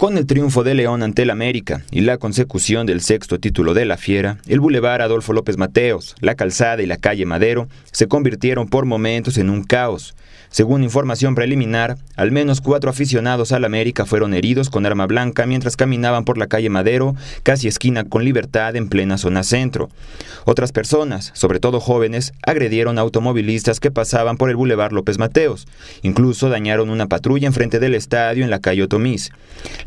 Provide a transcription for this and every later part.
Con el triunfo de León ante el América y la consecución del sexto título de la Fiera, el Boulevard Adolfo López Mateos, la calzada y la calle Madero se convirtieron por momentos en un caos. Según información preliminar, al menos cuatro aficionados al América fueron heridos con arma blanca mientras caminaban por la calle Madero, casi esquina con libertad en plena zona centro. Otras personas, sobre todo jóvenes, agredieron a automovilistas que pasaban por el Boulevard López Mateos. Incluso dañaron una patrulla enfrente del estadio en la calle Otomís.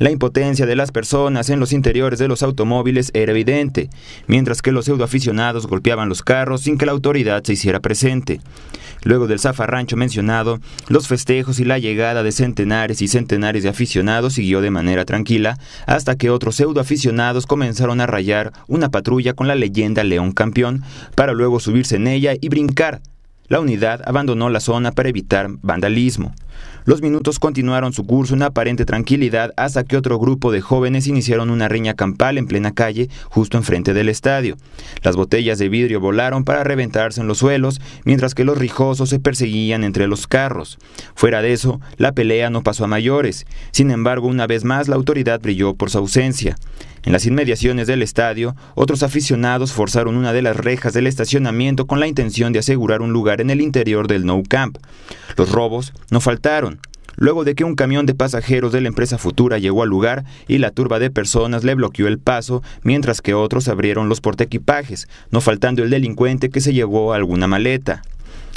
La impotencia de las personas en los interiores de los automóviles era evidente, mientras que los pseudoaficionados golpeaban los carros sin que la autoridad se hiciera presente. Luego del zafarrancho mencionado, los festejos y la llegada de centenares y centenares de aficionados siguió de manera tranquila hasta que otros pseudoaficionados comenzaron a rayar una patrulla con la leyenda León Campeón para luego subirse en ella y brincar. La unidad abandonó la zona para evitar vandalismo. Los minutos continuaron su curso en aparente tranquilidad hasta que otro grupo de jóvenes iniciaron una riña campal en plena calle, justo enfrente del estadio. Las botellas de vidrio volaron para reventarse en los suelos, mientras que los rijosos se perseguían entre los carros. Fuera de eso, la pelea no pasó a mayores. Sin embargo, una vez más la autoridad brilló por su ausencia. En las inmediaciones del estadio, otros aficionados forzaron una de las rejas del estacionamiento con la intención de asegurar un lugar en el interior del No Camp. Los robos no faltaron. Luego de que un camión de pasajeros de la empresa Futura llegó al lugar y la turba de personas le bloqueó el paso, mientras que otros abrieron los portequipajes, no faltando el delincuente que se llevó alguna maleta.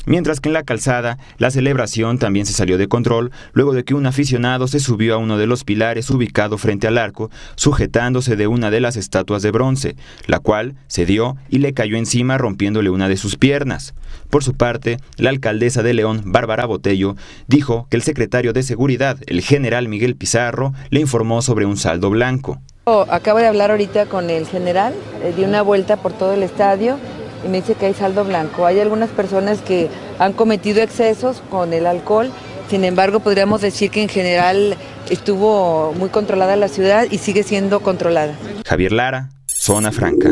Mientras que en la calzada, la celebración también se salió de control luego de que un aficionado se subió a uno de los pilares ubicado frente al arco, sujetándose de una de las estatuas de bronce, la cual se dio y le cayó encima rompiéndole una de sus piernas. Por su parte, la alcaldesa de León, Bárbara Botello, dijo que el secretario de Seguridad, el general Miguel Pizarro, le informó sobre un saldo blanco. Acabo de hablar ahorita con el general, eh, di una vuelta por todo el estadio y me dice que hay saldo blanco. Hay algunas personas que han cometido excesos con el alcohol, sin embargo podríamos decir que en general estuvo muy controlada la ciudad y sigue siendo controlada. Javier Lara, Zona Franca.